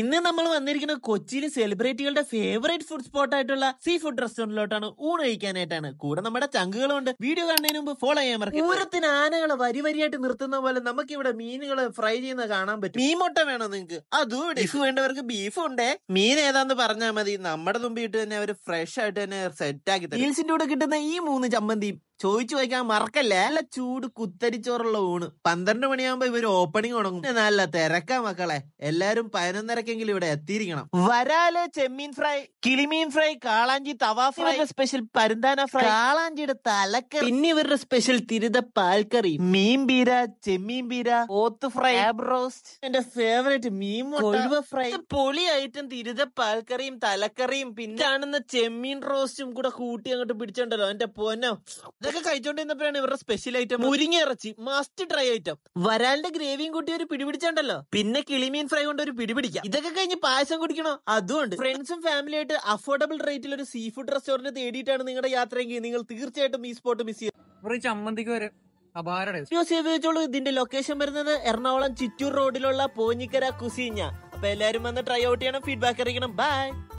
ഇന്ന് നമ്മൾ വന്നിരിക്കുന്ന കൊച്ചിയിലെ സെലിബ്രിറ്റികളുടെ ഫേവറേറ്റ് ഫുഡ് സ്പോട്ട് ആയിട്ടുള്ള സീ ഫുഡ് റെസ്റ്റോറന്റിലോട്ടാണ് ഊണ് കഴിക്കാനായിട്ടാണ് കൂടെ നമ്മുടെ ചങ്കുകളുണ്ട് വീഡിയോ കാണുന്നതിന് മുമ്പ് ഫോളോ ചെയ്യാൻ മറക്കും ഊരത്തിന് ആനകളെ വരി വരിയായിട്ട് നിർത്തുന്ന പോലെ നമുക്ക് ഇവിടെ മീനുകളെ ഫ്രൈ ചെയ്യുന്ന കാണാൻ പറ്റും മീൻ മുട്ട വേണോ നിങ്ങൾക്ക് അതും ബീഫ് വേണ്ടവർക്ക് ബീഫ് ഉണ്ടേ മീൻ ഏതാന്ന് പറഞ്ഞാൽ മതി നമ്മുടെ തുമ്പിയിട്ട് തന്നെ അവർ ഫ്രഷ് ആയിട്ട് തന്നെ സെറ്റ് ആക്കി തരും ഹീൽസിന്റെ കൂടെ കിട്ടുന്ന ഈ മൂന്ന് ചമ്മന്തിയും ചോദിച്ചു വയ്ക്കാൻ മറക്കല്ലേ നല്ല ചൂട് കുത്തരിച്ചോറുള്ള ഊണ് പന്ത്രണ്ട് മണിയാകുമ്പോ ഇവര് ഓപ്പണിംഗ് തുടങ്ങും നല്ല തിരക്കാ മക്കളെ എല്ലാരും പതിനൊന്നരക്കെങ്കിലും ഇവിടെ എത്തിയിരിക്കണം വരാല് ചെമ്മീൻ ഫ്രൈ കിളിമീൻ ഫ്രൈ കാളാഞ്ചി തവാ ഫ്രൈ സ്പെഷ്യൽ പരുന്താന ഫ്രൈ കാളാഞ്ചിയുടെ തലക്ക പിന്നെ ഇവരുടെ സ്പെഷ്യൽ തിരുത പാൽക്കറി മീൻ ബീര ചെമ്മീൻ ബീര ഓത്ത് ഫ്രൈ റോസ്റ്റ് എന്റെ ഫേവറേറ്റ് മീൻ ഫ്രൈ പൊളി ഐറ്റം തിരുത പാൽക്കറിയും തലക്കറിയും പിന്നെ ചെമ്മീൻ റോസ്റ്റും കൂടെ കൂട്ടി അങ്ങോട്ട് പിടിച്ചോണ്ടല്ലോ എന്റെ പൊന്നോ ഇതൊക്കെ കഴിച്ചോണ്ടിരുന്നപ്പോഴാണ് ഇവരുടെ സ്പെഷ്യൽ ഐറ്റം മുരിങ്ങ ഇറച്ചി മസ്റ്റ് ഡ്രൈ ഐറ്റം വരാലിന്റെ ഗ്രേവിയും കൂട്ടി ഒരു പിടിപിടിച്ചുണ്ടല്ലോ പിന്നെ കിളിമീൻ ഫ്രൈ കൊണ്ട് ഒരു പിടിപിടിക്കാം ഇതൊക്കെ കഴിഞ്ഞ് പായസം കുടിക്കണോ അതുകൊണ്ട് ഫ്രണ്ട്സും ഫാമിലി ആയിട്ട് അഫോർഡബിൾ റേറ്റിൽ ഒരു സീ ഫുഡ് റെസ്റ്റോറന്റ് തേടിയിട്ടാണ് നിങ്ങളുടെ യാത്രയെങ്കിൽ നിങ്ങൾ തീർച്ചയായിട്ടും ഈ സ്പോട്ട് മിസ് ചെയ്യും ന്യൂസ് വരെ ഉപയോഗിച്ചോളൂ ഇതിന്റെ ലൊക്കേഷൻ വരുന്നത് എറണാകുളം ചിറ്റൂർ റോഡിലുള്ള പോഞ്ഞിക്കര കുസീഞ്ഞ അപ്പൊ എല്ലാരും വന്ന് ട്രൈ ഔട്ട് ചെയ്യണം ഫീഡ്ബാക്ക് അറിയിക്കണം ബൈ